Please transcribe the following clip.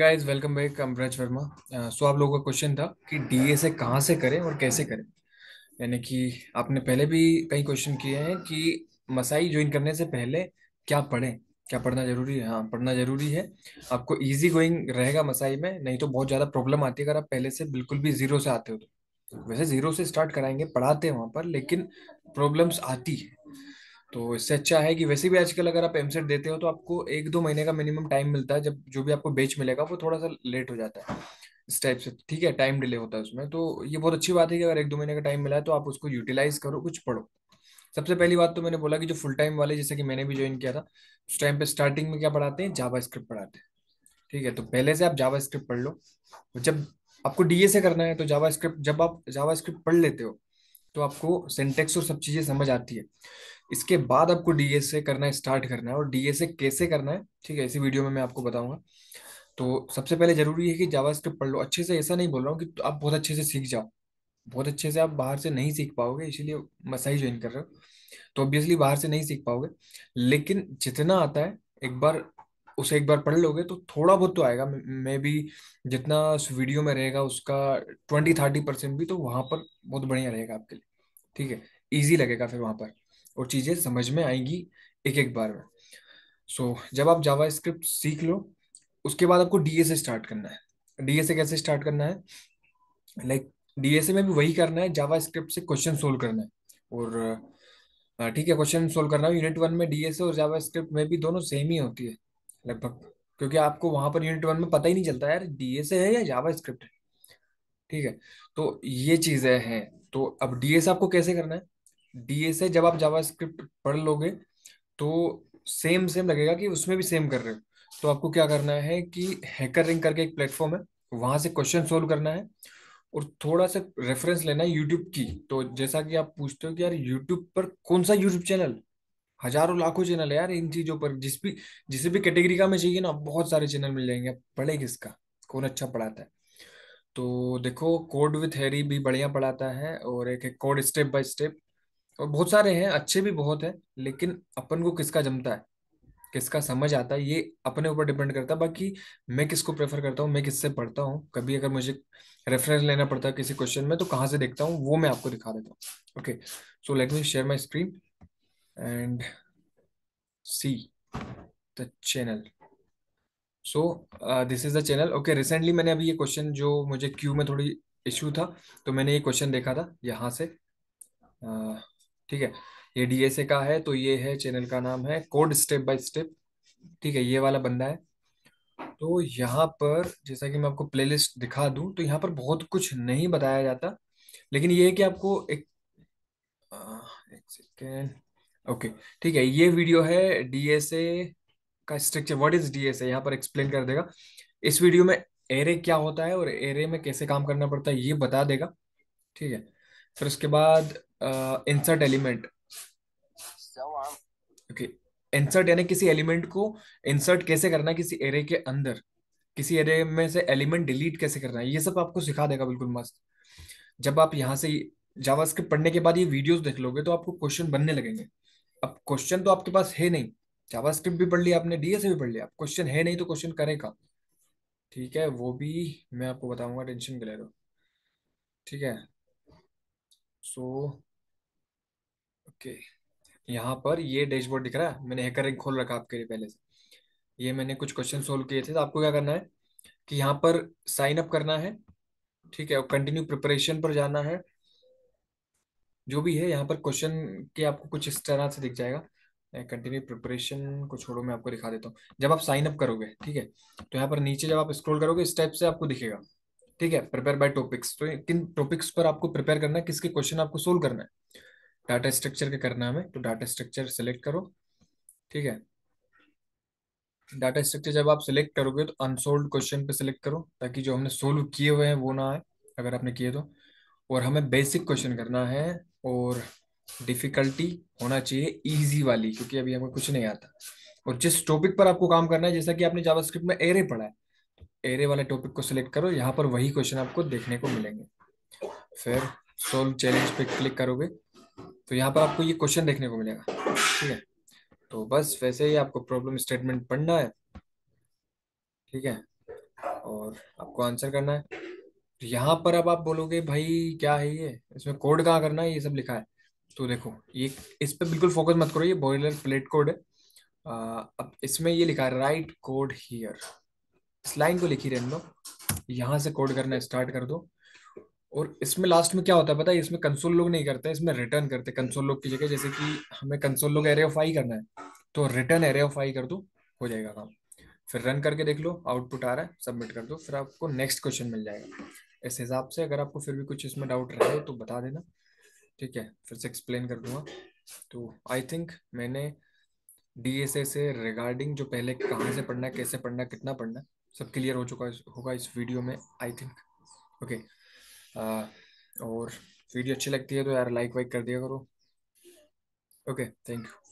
Guys welcome back अमरज Verma so आप लोगों का क्वेश्चन था कि डीएसए कहाँ से करें और कैसे करें यानी कि आपने पहले भी कई क्वेश्चन किए हैं कि मसाई ज्वाइन करने से पहले क्या पढ़ें क्या पढ़ना जरूरी है हाँ पढ़ना जरूरी है आपको इजी गोइंग रहेगा मसाई में नहीं तो बहुत ज़्यादा प्रॉब्लम आती है अगर आप पहले से बिल्कुल भी जीरो से आते हो तो वैसे जीरो से स्टार्ट कराएंगे पढ़ाते हैं वहाँ पर लेकिन प्रॉब्लम्स आती है तो इससे अच्छा है कि वैसे भी आजकल अगर आप एमसेट देते हो तो आपको एक दो महीने का मिनिमम टाइम मिलता है जब जो भी आपको बैच मिलेगा वो थोड़ा सा लेट हो जाता है इस टाइप से ठीक है टाइम डिले होता है उसमें तो ये बहुत अच्छी बात है कि अगर एक दो महीने का टाइम मिला है तो आप उसको यूटिलाइज करो कुछ पढ़ो सबसे पहली बात तो मैंने बोला कि जो फुल टाइम वाले जैसे कि मैंने भी ज्वाइन किया था उस टाइम पे स्टार्टिंग में क्या पढ़ाते हैं जावा स्क्रिप्ट पढ़ाते हैं ठीक है तो पहले से आप जावा स्क्रिप्ट पढ़ लो जब आपको डीए से करना है तो जावा स्क्रिप्ट जब आप जावा स्क्रिप्ट पढ़ लेते हो तो आपको सिंटेक्स और सब चीज़ें समझ आती है इसके बाद आपको डीएसए करना स्टार्ट करना है और डीएसए कैसे करना है ठीक है इसी वीडियो में मैं आपको बताऊंगा तो सबसे पहले ज़रूरी है कि जावा पढ़ लो अच्छे से ऐसा नहीं बोल रहा हूँ कि तो आप बहुत अच्छे से सीख जाओ बहुत अच्छे से आप बाहर से नहीं सीख पाओगे इसीलिए मसाई ज्वाइन कर रहे हो तो ऑब्वियसली बाहर से नहीं सीख पाओगे लेकिन जितना आता है एक बार उसे एक बार पढ़ लोगे तो थोड़ा बहुत तो आएगा मे भी जितना वीडियो में रहेगा उसका ट्वेंटी थर्टी परसेंट भी तो वहाँ पर बहुत बढ़िया रहेगा आपके लिए ठीक है ईजी लगेगा फिर वहां पर और चीज़ें समझ में आएंगी एक एक बार में सो so, जब आप जावा स्क्रिप्ट सीख लो उसके बाद आपको डी स्टार्ट करना है डी कैसे स्टार्ट करना है लाइक like, डी में भी वही करना है जावा स्क्रिप्ट से क्वेश्चन सोल्व करना है और ठीक है क्वेश्चन सोल्व करना है यूनिट वन में डीएसए और जावा स्क्रिप्ट में भी दोनों सेम ही होती है लगभग क्योंकि आपको वहां पर यूनिट वन में पता ही नहीं चलता यार डीएसए है या जावा स्क्रिप्ट है ठीक है तो ये चीजें हैं तो अब डीएसए आपको कैसे करना है डीएसए जब आप जावा स्क्रिप्ट पढ़ लोगे तो सेम सेम लगेगा कि उसमें भी सेम कर रहे हो तो आपको क्या करना है कि हैकर रिंग करके एक प्लेटफॉर्म है वहां से क्वेश्चन सोल्व करना है और थोड़ा सा रेफरेंस लेना है यूट्यूब की तो जैसा कि आप पूछते हो कि यार यूट्यूब पर कौन सा यूट्यूब चैनल हजारों लाखों चैनल है यार इन चीजों पर जिस भी जिसे भी कैटेगरी का में चाहिए ना बहुत सारे चैनल मिल जाएंगे पढ़े किसका कौन अच्छा पढ़ाता है तो देखो कोड विथ हैरी भी बढ़िया पढ़ाता है और एक एक कोड स्टेप बाय स्टेप और बहुत सारे हैं अच्छे भी बहुत है लेकिन अपन को किसका जमता है किसका समझ आता है ये अपने ऊपर डिपेंड करता है बाकी मैं किसको प्रेफर करता हूँ मैं किससे पढ़ता हूँ कभी अगर मुझे रेफरेंस लेना पड़ता है किसी क्वेश्चन में तो कहाँ से देखता हूँ वो मैं आपको दिखा देता हूँ okay so let me share my screen and see the channel so this is the channel okay recently मैंने अभी ये क्वेश्चन जो मुझे क्यू में थोड़ी इश्यू था तो मैंने ये क्वेश्चन देखा था यहाँ से uh, ठीक है ये डी एस ए का है तो ये है चैनल का नाम है कोड स्टेप बाय स्टेप ठीक है ये वाला बंदा है तो यहाँ पर जैसा कि मैं आपको प्लेलिस्ट दिखा दूँ तो यहाँ पर बहुत कुछ नहीं बताया जाता लेकिन ये है कि आपको एक, आ, uh, एक सेकेंड ओके ठीक है ये वीडियो है डीएसए का स्ट्रक्चर व्हाट इज डीएसए यहाँ पर एक्सप्लेन कर देगा इस वीडियो में एरे क्या होता है और एरे में कैसे काम करना पड़ता है ये बता देगा ठीक है फिर उसके बाद insert element um, okay insert यानी किसी एलिमेंट को इंसर्ट कैसे करना है किसी एरे के अंदर किसी एरे में से एलिमेंट डिलीट कैसे करना है ये सब आपको सिखा देगा बिल्कुल मस्त जब आप यहाँ से जावास्क्रिप्ट पढ़ने के बाद ये वीडियोस देख लोगे तो आपको क्वेश्चन बनने लगेंगे अब क्वेश्चन तो आपके पास है नहीं जावास्क्रिप्ट भी पढ़ लिया आपने डीएसए भी पढ़ लिया आप क्वेश्चन है नहीं तो क्वेश्चन करें कहा ठीक है वो भी मैं आपको बताऊंगा टेंशन के ले लो ठीक है सो so, ओके okay. यहाँ पर ये डैशबोर्ड दिख रहा है मैंने हैकर रिंग खोल रखा आपके लिए पहले से ये मैंने कुछ क्वेश्चन सोल्व किए थे तो आपको क्या करना है कि यहाँ पर साइन अप करना है ठीक है कंटिन्यू प्रिपरेशन पर जाना है जो भी है यहाँ पर क्वेश्चन के आपको कुछ इस तरह से दिख जाएगा कंटिन्यू प्रिपरेशन को छोड़ो मैं आपको दिखा देता हूँ जब आप साइन अप करोगे ठीक है तो यहाँ पर नीचे जब आप स्क्रॉल करोगे इस टाइप से आपको दिखेगा ठीक है प्रिपेयर बाय टॉपिक्स तो किन टॉपिक्स पर आपको प्रिपेयर करना है किसके क्वेश्चन आपको सोल्व करना है डाटा स्ट्रक्चर के करना है हमें तो डाटा स्ट्रक्चर सेलेक्ट करो ठीक है डाटा स्ट्रक्चर जब आप सिलेक्ट करोगे तो अनसोल्व क्वेश्चन पे सिलेक्ट करो ताकि जो हमने सोल्व किए हुए हैं वो ना आए अगर आपने किए तो और हमें बेसिक क्वेश्चन करना है और डिफिकल्टी होना चाहिए ईजी वाली क्योंकि अभी हमें कुछ नहीं आता और जिस टॉपिक पर आपको काम करना है जैसा कि आपने जावास्क्रिप्ट में एरे पढ़ा है एरे वाले टॉपिक को सिलेक्ट करो यहाँ पर वही क्वेश्चन आपको देखने को मिलेंगे फिर सोल्व चैलेंज पे क्लिक करोगे तो यहाँ पर आपको ये क्वेश्चन देखने को मिलेगा ठीक है तो बस वैसे ही आपको प्रॉब्लम स्टेटमेंट पढ़ना है ठीक है और आपको आंसर करना है यहाँ पर अब आप बोलोगे भाई क्या है ये इसमें कोड कहाँ करना है ये सब लिखा है तो देखो ये इस पर बिल्कुल फोकस मत करो ये बॉयलर प्लेट कोड है आ, अब इसमें ये लिखा है राइट कोड हियर इस लाइन को लिखी हम लोग यहाँ से कोड करना स्टार्ट कर दो और इसमें लास्ट में क्या होता है पता है इसमें कंसोल लोग नहीं करते इसमें रिटर्न करते कंसोल लोग की जगह जैसे कि हमें कंसोल लोग एरे ऑफ आई करना है तो रिटर्न एरे ऑफ आई कर दो हो जाएगा काम फिर रन करके देख लो आउटपुट आ रहा है सबमिट कर दो फिर आपको नेक्स्ट क्वेश्चन मिल जाएगा इस हिसाब से अगर आपको फिर भी कुछ इसमें डाउट रहे तो बता देना ठीक है फिर से एक्सप्लेन कर दूंगा तो आई थिंक मैंने डी एस ए से रिगार्डिंग जो पहले कहाँ से पढ़ना है कैसे पढ़ना है कितना पढ़ना है सब क्लियर हो चुका होगा इस वीडियो में आई थिंक ओके और वीडियो अच्छी लगती है तो यार लाइक वाइक कर दिया करो ओके थैंक यू